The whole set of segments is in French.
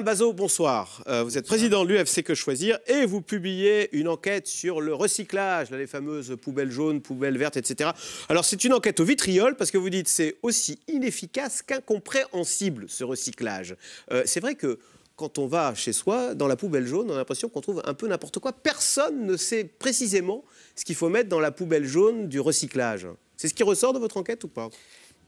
Alain Bazot, bonsoir. Euh, vous êtes président de l'UFC Que Choisir et vous publiez une enquête sur le recyclage, les fameuses poubelles jaunes, poubelles vertes, etc. Alors c'est une enquête au vitriol parce que vous dites c'est aussi inefficace qu'incompréhensible ce recyclage. Euh, c'est vrai que quand on va chez soi, dans la poubelle jaune, on a l'impression qu'on trouve un peu n'importe quoi. Personne ne sait précisément ce qu'il faut mettre dans la poubelle jaune du recyclage. C'est ce qui ressort de votre enquête ou pas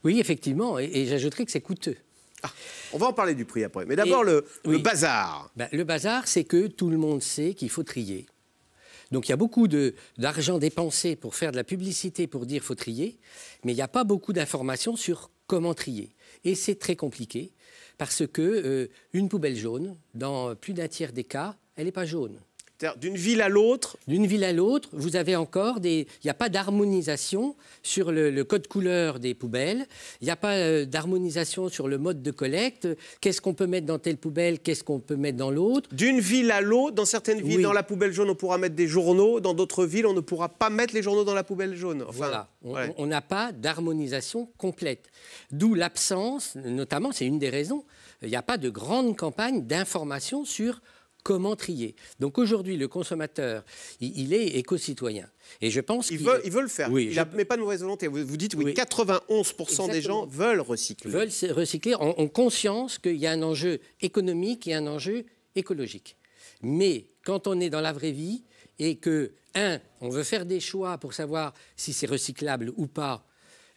Oui, effectivement, et, et j'ajouterai que c'est coûteux. Ah, on va en parler du prix après. Mais d'abord, le, bazar. Ben, le bazar, c'est que tout le monde sait qu'il faut trier. Donc il y a beaucoup d'argent dépensé pour faire de la publicité, pour dire faut trier, mais il n'y a pas beaucoup d'informations sur comment trier. Et c'est très compliqué parce que euh, une poubelle jaune, dans plus d'un tiers des cas, elle n'est pas jaune. D'une ville à l'autre D'une ville à l'autre, vous avez encore des. Il n'y a pas d'harmonisation sur le, code couleur des poubelles. Il n'y a pas euh, d'harmonisation sur le mode de collecte. Qu'est-ce qu'on peut mettre dans telle poubelle Qu'est-ce qu'on peut mettre dans l'autre D'une ville à l'autre, dans certaines villes, dans la poubelle jaune, on pourra mettre des journaux. Dans d'autres villes, on ne pourra pas mettre les journaux dans la poubelle jaune. voilà. On n'a pas d'harmonisation complète. D'où l'absence, notamment, c'est une des raisons. Il n'y a pas de grande campagne d'information sur Comment trier Donc aujourd'hui, le consommateur, il, est éco-citoyen. Et je pense il, veut, le faire. Oui, il je... pas de mauvaise volonté. Vous, dites, oui, 91% des gens veulent recycler. Veulent recycler, ont, conscience qu'il y a un enjeu économique et un enjeu écologique. Mais quand on est dans la vraie vie et que, un, on veut faire des choix pour savoir si c'est recyclable ou pas,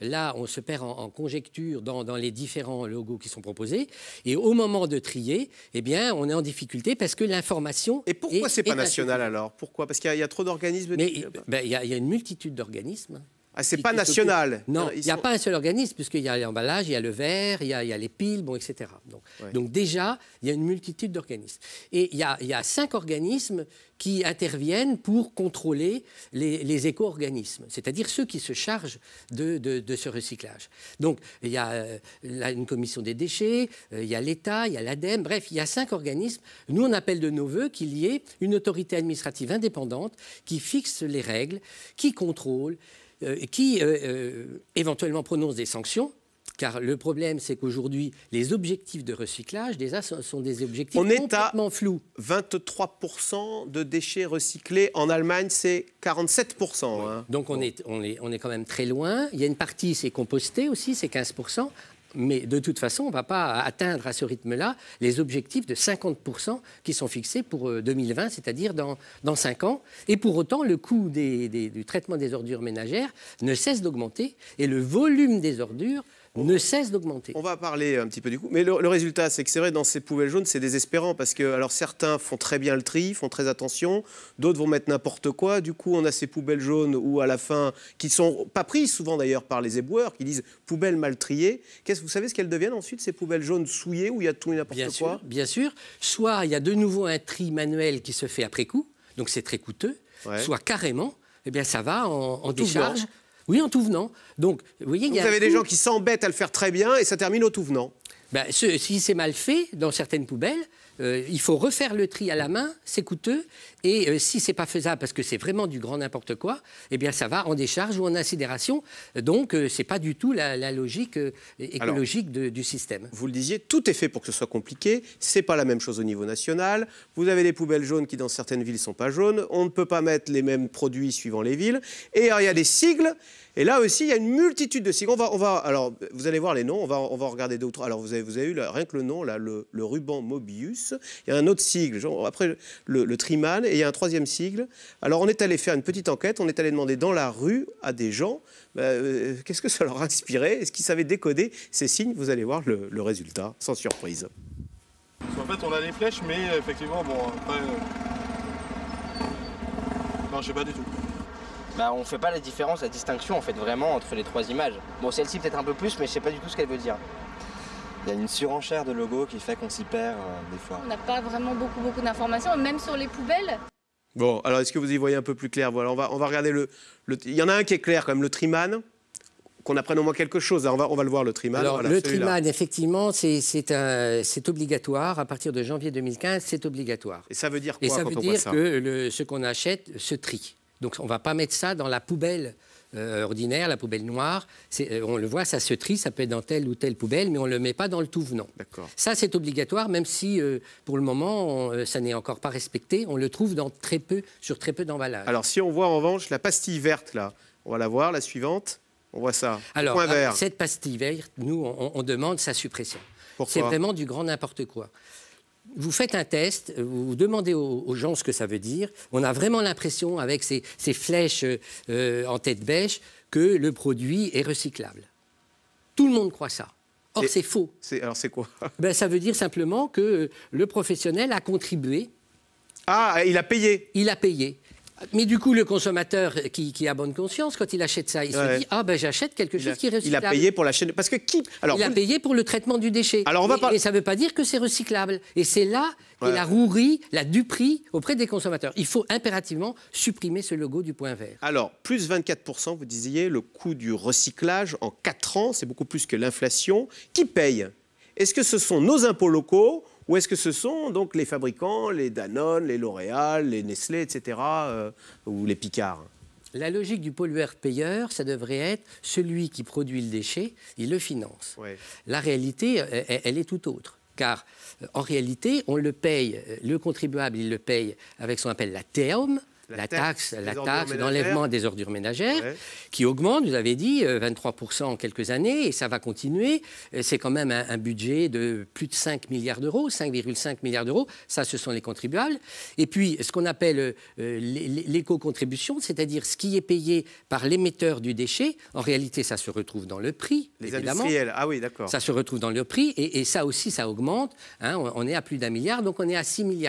Là, on se perd en, conjecture dans, les différents logos qui sont proposés. Et au moment de trier, eh on est en difficulté parce que l'information. Et pourquoi ce n'est pas national alors Pourquoi Parce qu'il y, a trop d'organismes. Ben, il y, a une multitude d'organismes. Ah, c'est pas national. Non, il n'y a pas un seul organisme, puisqu'il y a l'emballage, il y a le verre, il y a, les piles, bon, etc. Donc, donc déjà, il y a une multitude d'organismes. Et il y, a, cinq organismes qui interviennent pour contrôler les, les éco-organismes, c'est-à-dire ceux qui se chargent de, ce recyclage. Donc, il y a une commission des déchets, il y a l'État, il y a l'ADEME, bref, il y a cinq organismes. Nous, on appelle de nos voeux qu'il y ait une autorité administrative indépendante qui fixe les règles, qui contrôle, euh, qui euh, euh, éventuellement prononce des sanctions car le problème, c'est qu'aujourd'hui, les objectifs de recyclage, déjà, sont des objectifs On complètement est à 23% de déchets recyclés. En Allemagne, c'est 47%. Hein. Donc, on, est, on, est, on est quand même très loin. Il y a une partie, c'est composté aussi, c'est 15% mais de toute façon, on ne va pas atteindre à ce rythme-là les objectifs de 50% qui sont fixés pour 2020, euh, c'est-à-dire dans, dans 5 ans. Et pour autant, le coût du traitement des ordures ménagères ne cesse d'augmenter et le volume des ordures ne cesse d'augmenter. On va parler un petit peu du coup. Mais le, résultat, c'est que c'est vrai, dans ces poubelles jaunes, c'est désespérant parce que alors certains font très bien le tri, font très attention, d'autres vont mettre n'importe quoi. Du coup, on a ces poubelles jaunes où, à la fin, qui ne sont pas prises souvent d'ailleurs par les éboueurs, qui disent poubelles mal triées. Qu'est-ce vous savez ce qu'elles deviennent ensuite, ces poubelles jaunes souillées où il y a tout et n'importe quoi Bien sûr. Soit il y a de nouveau un tri manuel qui se fait après coup, donc c'est très coûteux, soit carrément, eh bien, ça va en décharge, oui, en tout venant. Donc, vous y a avez des gens qui s'embêtent à le faire très bien et ça termine au tout venant. Bah, si c'est mal fait dans certaines poubelles, euh, il faut refaire le tri à la main, c'est coûteux, et si euh, si c'est pas faisable parce que c'est vraiment du grand n'importe quoi, eh bien ça va en décharge ou en incinération. Donc ce euh, c'est pas du tout la, logique écologique du système. Vous le disiez, tout est fait pour que ce soit compliqué. C'est pas la même chose au niveau national. Vous avez les poubelles jaunes qui dans certaines villes sont pas jaunes. On ne peut pas mettre les mêmes produits suivant les villes. Et il y a des sigles et là aussi, il y a une multitude de signes. On va, on va, alors, vous allez voir les noms, on va, on va regarder deux trois. Alors, vous avez, vous avez eu rien que le nom, là, le, ruban Mobius. Il y a un autre sigle, genre, après le, le Triman, et il y a un troisième sigle. Alors, on est allé faire une petite enquête, on est allé demander dans la rue à des gens bah, euh, qu'est-ce que ça leur inspirait, est-ce qu'ils savaient décoder ces signes. Vous allez voir le, résultat, sans surprise. En fait, on a les flèches, mais effectivement, bon, après. Euh, non, je pas du tout. On bah, on fait pas la différence, la distinction en fait vraiment entre les trois images. Bon, celle-ci peut-être un peu plus, mais je sais pas du tout ce qu'elle veut dire. Il y a une surenchère de logos qui fait qu'on s'y perd euh, des fois. On n'a pas vraiment beaucoup beaucoup d'informations, même sur les poubelles. Bon, alors est-ce que vous y voyez un peu plus clair Voilà, on va, on va regarder le, Il y en a un qui est clair quand même, le Triman. Qu'on apprenne au moins quelque chose. on va, on va le voir, le Triman. Alors, le Triman, effectivement, c'est obligatoire. À partir de janvier 2015, c'est obligatoire. Et ça veut dire quoi Et ça veut dire que ce qu'on achète se trie. Donc on ne va pas mettre ça dans la poubelle euh, ordinaire, la poubelle noire. Euh, on le voit, ça se trie, ça peut être dans telle ou telle poubelle, mais on ne le met pas dans le tout venant. Ça, c'est obligatoire, même si euh, pour le moment, ça n'est encore pas respecté. On le trouve dans très peu, sur très peu d'emballages. Alors, si on voit en revanche la pastille verte, là, on va la voir, la suivante. On voit ça. Alors, ah, cette pastille verte, nous, on, on demande sa suppression. C'est vraiment du grand n'importe quoi vous faites un test, vous demandez aux, gens ce que ça veut dire. On a vraiment l'impression, avec ces, flèches euh, en tête bêche, que le produit est recyclable. Tout le monde croit ça. Or, c'est faux. Alors, c'est quoi ben, Ça veut dire simplement que le professionnel a contribué. Ah, il a payé Il a payé. Mais du coup, le consommateur qui, a bonne conscience, quand il achète ça, il se dit Ah, ben j'achète quelque chose qui est recyclable. Il a payé pour la chaîne. Parce que qui Il a payé pour le traitement du déchet. Alors, ça ne veut pas dire que c'est recyclable. Et c'est là que la rouerie, la duperie auprès des consommateurs. Il faut impérativement supprimer ce logo du point vert. Alors, plus 24%, vous disiez, le coût du recyclage en 4 ans, c'est beaucoup plus que l'inflation. Qui paye Est-ce que ce sont nos impôts locaux ou est-ce que ce sont donc les fabricants, les Danone, les L'Oréal, les Nestlé, etc., euh, ou les Picard la logique du pollueur-payeur, ça devrait être celui qui produit le déchet, il le finance. La réalité, euh, elle, est tout autre car euh, en réalité, on le paye, le contribuable, il le paye avec ce qu'on appelle la TEOM, la, taxe, la taxe d'enlèvement des ordures ménagères, qui augmente, vous avez dit, 23% euh, en quelques années, et ça va continuer. Euh, c'est quand même un, budget de plus de 5 milliards d'euros, 5,5 milliards d'euros. Ça, ce sont les contribuables. Et puis, ce qu'on appelle euh, l'éco-contribution, c'est-à-dire ce qui est payé par l'émetteur du déchet, en réalité, ça se retrouve dans le prix. Les industriels, ah oui, d'accord. Ça se retrouve dans le prix, et, ça aussi, ça augmente. Hein. on, est à plus d'un milliard, donc on est à 6,5 milliards.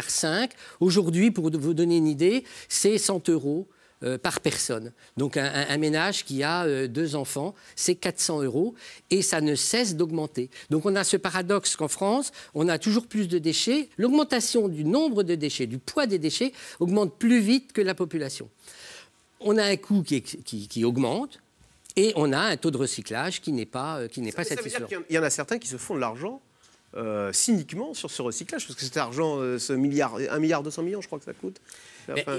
Aujourd'hui, pour vous donner une idée, c'est c'est 100 euros euh, par personne. Donc un, ménage qui a euh, deux enfants, c'est 400 euros et ça ne cesse d'augmenter. Donc on a ce paradoxe qu'en France, on a toujours plus de déchets. L'augmentation du nombre de déchets, du poids des déchets, augmente plus vite que la population. On a un coût qui, augmente et on a un taux de recyclage qui n'est pas, euh, qui pas satisfaisant. il y en a certains qui se font de l'argent euh, cyniquement sur ce recyclage Parce que cet argent, euh, ce milliard, 1 milliard 200 millions, je crois que ça coûte.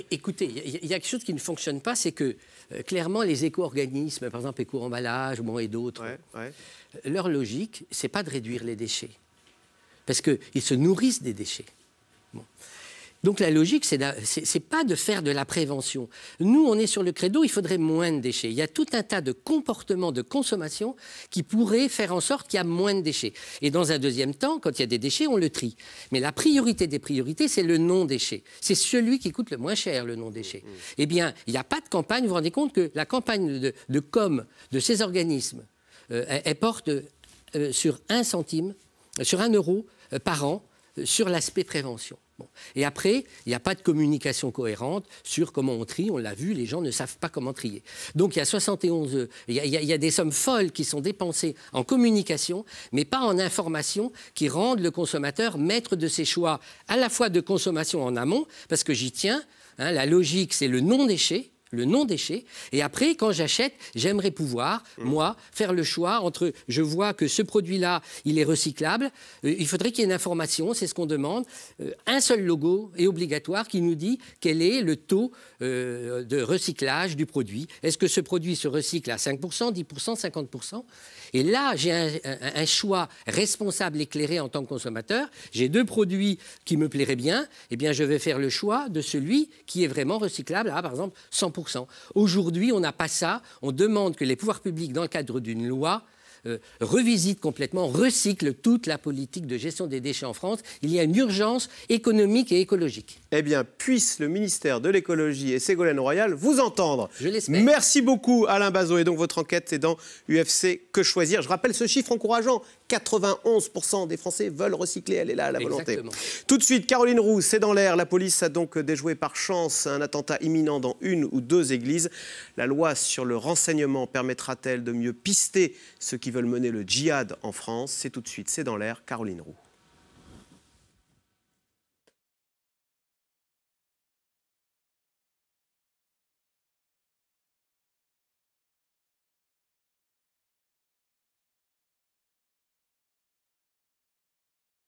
Écoutez, il y, a quelque chose qui ne fonctionne pas, c'est que euh, clairement les éco-organismes, par exemple Éco-emballage bon, et d'autres, leur logique, c'est pas de réduire les déchets. Parce qu'ils se nourrissent des déchets. Donc la logique, c'est pas de faire de la prévention. Nous, on est sur le credo, il faudrait moins de déchets. Il y a tout un tas de comportements de consommation qui pourraient faire en sorte qu'il y a moins de déchets. Et dans un deuxième temps, quand il y a des déchets, on le trie. Mais la priorité des priorités, c'est le non-déchet. C'est celui qui coûte le moins cher, le non-déchet. Mm, mm. Eh bien, il n'y a pas de campagne. Vous vous rendez compte que la campagne de, com de ces organismes, euh, elle, porte euh, sur un centime, sur un euro euh, par an, sur l'aspect prévention. Et après, il n'y a pas de communication cohérente sur comment on trie. On l'a vu, les gens ne savent pas comment trier. Donc il y a 71, euh, il y il y a des sommes folles qui sont dépensées en communication, mais pas en information, qui rendent le consommateur maître de ses choix à la fois de consommation en amont, parce que j'y tiens. Hein, la logique, c'est le non-déchet le non-déchet. Et après, quand j'achète, j'aimerais pouvoir, mmh. moi, faire le choix entre, je vois que ce produit-là, il est recyclable, euh, il faudrait qu'il y ait une information, c'est ce qu'on demande, euh, un seul logo est obligatoire qui nous dit quel est le taux euh, de recyclage du produit. Est-ce que ce produit se recycle à 5%, 10%, 50% Et là, j'ai un, choix responsable, éclairé en tant que consommateur. J'ai deux produits qui me plairaient bien, et eh bien, je vais faire le choix de celui qui est vraiment recyclable, à, par exemple, 100% Aujourd'hui, on n'a pas ça. On demande que les pouvoirs publics, dans le cadre d'une loi, euh, revisite complètement, recycle toute la politique de gestion des déchets en France. Il y a une urgence économique et écologique. Eh bien, puisse le ministère de l'écologie et Ségolène Royal vous entendre. Je l'espère. Merci beaucoup Alain Bazot. Et donc votre enquête, est dans UFC Que choisir. Je rappelle ce chiffre encourageant. 91% des Français veulent recycler. Elle est là, la volonté. Tout de suite, Caroline Roux, c'est dans l'air. La police a donc déjoué par chance un attentat imminent dans une ou deux églises. La loi sur le renseignement permettra-t-elle de mieux pister ceux qui veulent veulent mener le djihad en France, c'est tout de suite, c'est dans l'air, Caroline Roux.